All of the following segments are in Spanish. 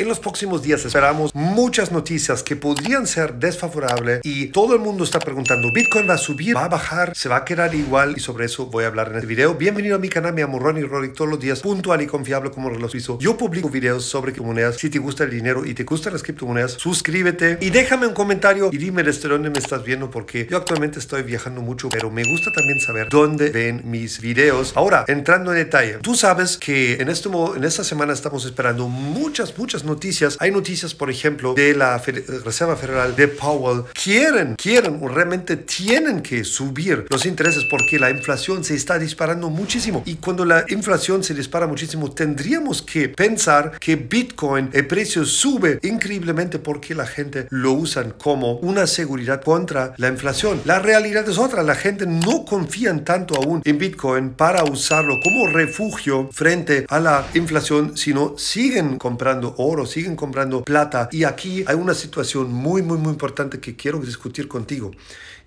En los próximos días esperamos muchas noticias que podrían ser desfavorables y todo el mundo está preguntando, ¿Bitcoin va a subir? ¿Va a bajar? ¿Se va a quedar igual? Y sobre eso voy a hablar en este video. Bienvenido a mi canal, me amor Ronnie Rory, todos los días puntual y confiable como reloj hizo. Yo publico videos sobre criptomonedas. Si te gusta el dinero y te gustan las criptomonedas, suscríbete y déjame un comentario y dime desde dónde me estás viendo porque yo actualmente estoy viajando mucho, pero me gusta también saber dónde ven mis videos. Ahora, entrando en detalle, tú sabes que en, este, en esta semana estamos esperando muchas, muchas noticias. Hay noticias, por ejemplo, de la Reserva Federal de Powell. Quieren, quieren o realmente tienen que subir los intereses porque la inflación se está disparando muchísimo. Y cuando la inflación se dispara muchísimo, tendríamos que pensar que Bitcoin, el precio sube increíblemente porque la gente lo usan como una seguridad contra la inflación. La realidad es otra. La gente no confía tanto aún en Bitcoin para usarlo como refugio frente a la inflación, sino siguen comprando o siguen comprando plata. Y aquí hay una situación muy, muy, muy importante que quiero discutir contigo.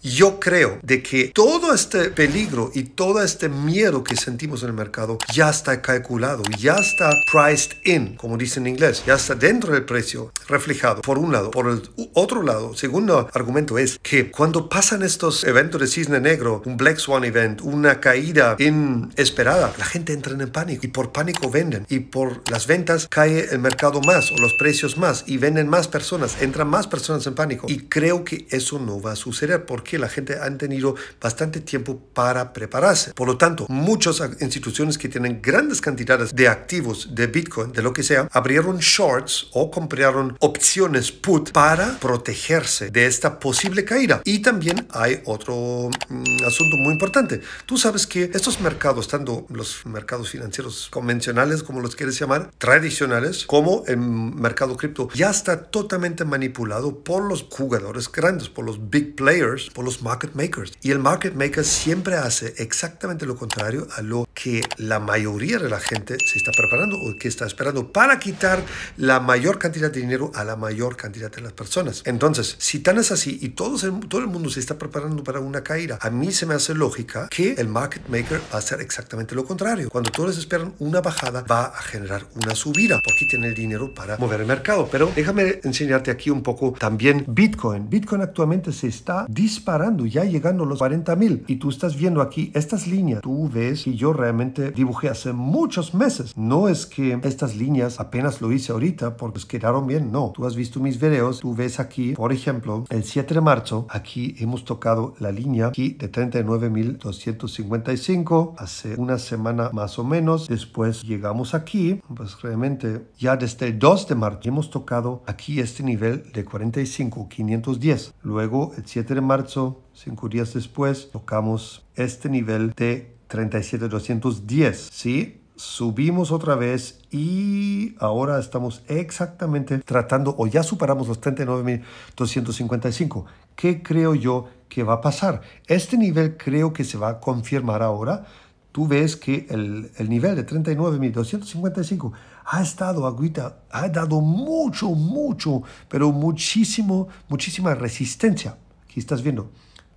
Yo creo de que todo este peligro y todo este miedo que sentimos en el mercado ya está calculado, ya está priced in, como dicen en inglés, ya está dentro del precio reflejado, por un lado. Por el otro lado, segundo argumento es que cuando pasan estos eventos de cisne negro, un Black Swan event, una caída inesperada, la gente entra en pánico y por pánico venden y por las ventas cae el mercado más o los precios más y venden más personas, entran más personas en pánico y creo que eso no va a suceder porque que la gente han tenido bastante tiempo para prepararse. Por lo tanto, muchas instituciones que tienen grandes cantidades de activos de Bitcoin, de lo que sea, abrieron shorts o compraron opciones put para protegerse de esta posible caída. Y también hay otro mm, asunto muy importante. Tú sabes que estos mercados, tanto los mercados financieros convencionales como los quieres llamar, tradicionales, como el mercado cripto, ya está totalmente manipulado por los jugadores grandes, por los big players, los market makers. Y el market maker siempre hace exactamente lo contrario a lo que la mayoría de la gente se está preparando o que está esperando para quitar la mayor cantidad de dinero a la mayor cantidad de las personas. Entonces, si tan es así y todo, todo el mundo se está preparando para una caída, a mí se me hace lógica que el market maker va a hacer exactamente lo contrario. Cuando todos esperan una bajada, va a generar una subida porque tiene el dinero para mover el mercado. Pero déjame enseñarte aquí un poco también Bitcoin. Bitcoin actualmente se está disparando parando, ya llegando a los 40.000 Y tú estás viendo aquí estas líneas. Tú ves que yo realmente dibujé hace muchos meses. No es que estas líneas apenas lo hice ahorita porque quedaron bien. No, tú has visto mis videos. Tú ves aquí, por ejemplo, el 7 de marzo. Aquí hemos tocado la línea aquí de 39.255 hace una semana más o menos. Después llegamos aquí. Pues realmente ya desde el 2 de marzo hemos tocado aquí este nivel de 45.510. Luego el 7 de marzo cinco días después, tocamos este nivel de 37210, ¿sí? Subimos otra vez y ahora estamos exactamente tratando o ya superamos los 39.255. ¿Qué creo yo que va a pasar? Este nivel creo que se va a confirmar ahora tú ves que el, el nivel de 39.255 ha estado agüita, ha dado mucho, mucho, pero muchísimo, muchísima resistencia y estás viendo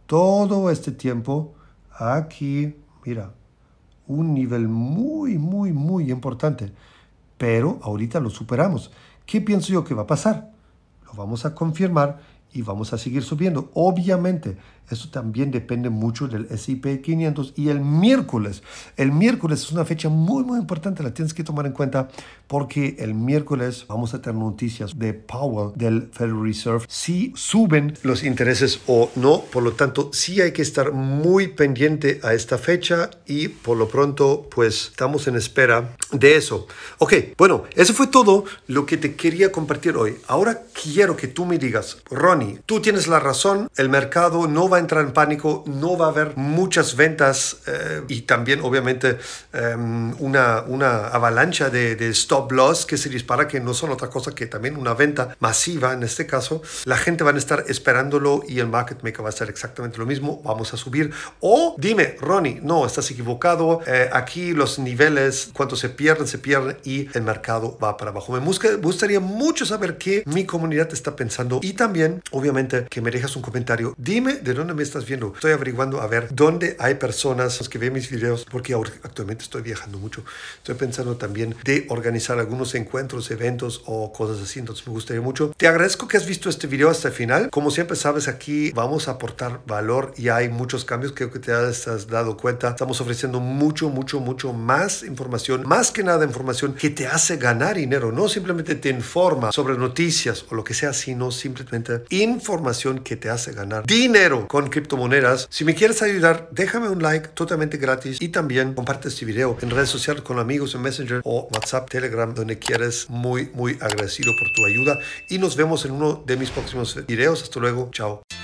todo este tiempo, aquí, mira, un nivel muy, muy, muy importante. Pero ahorita lo superamos. ¿Qué pienso yo que va a pasar? Lo vamos a confirmar y vamos a seguir subiendo. Obviamente, eso también depende mucho del S&P 500 y el miércoles. El miércoles es una fecha muy, muy importante, la tienes que tomar en cuenta porque el miércoles vamos a tener noticias de Powell del Federal Reserve si suben los intereses o no. Por lo tanto, sí hay que estar muy pendiente a esta fecha y por lo pronto, pues estamos en espera de eso. Ok, bueno, eso fue todo lo que te quería compartir hoy. Ahora quiero que tú me digas, Ron, tú tienes la razón, el mercado no va a entrar en pánico, no va a haber muchas ventas eh, y también obviamente em, una, avalancha de, stop loss que se dispara, que no son otra cosa que también una venta masiva en este caso. La gente va a estar esperándolo y el market maker va a hacer exactamente lo mismo, vamos a subir. O dime, Ronnie, no, estás equivocado, eh, aquí los niveles, cuánto se pierden, se pierden y el mercado va para abajo. Me gustaría mucho saber qué mi comunidad está pensando y también Obviamente que me dejas un comentario. Dime de dónde me estás viendo. Estoy averiguando a ver dónde hay personas que ven mis videos porque actualmente estoy viajando mucho. Estoy pensando también de organizar algunos encuentros, eventos o cosas así. Entonces me gustaría mucho. Te agradezco que has visto este video hasta el final. Como siempre sabes, aquí vamos a aportar valor y hay muchos cambios. Creo que te has dado cuenta. Estamos ofreciendo mucho, mucho, mucho más información. Más que nada información que te hace ganar dinero. No simplemente te informa sobre noticias o lo que sea, sino simplemente información que te hace ganar dinero con criptomonedas. Si me quieres ayudar, déjame un like totalmente gratis y también comparte este video en redes sociales con amigos en Messenger o WhatsApp, Telegram, donde quieres. Muy, muy agradecido por tu ayuda y nos vemos en uno de mis próximos videos. Hasta luego. Chao.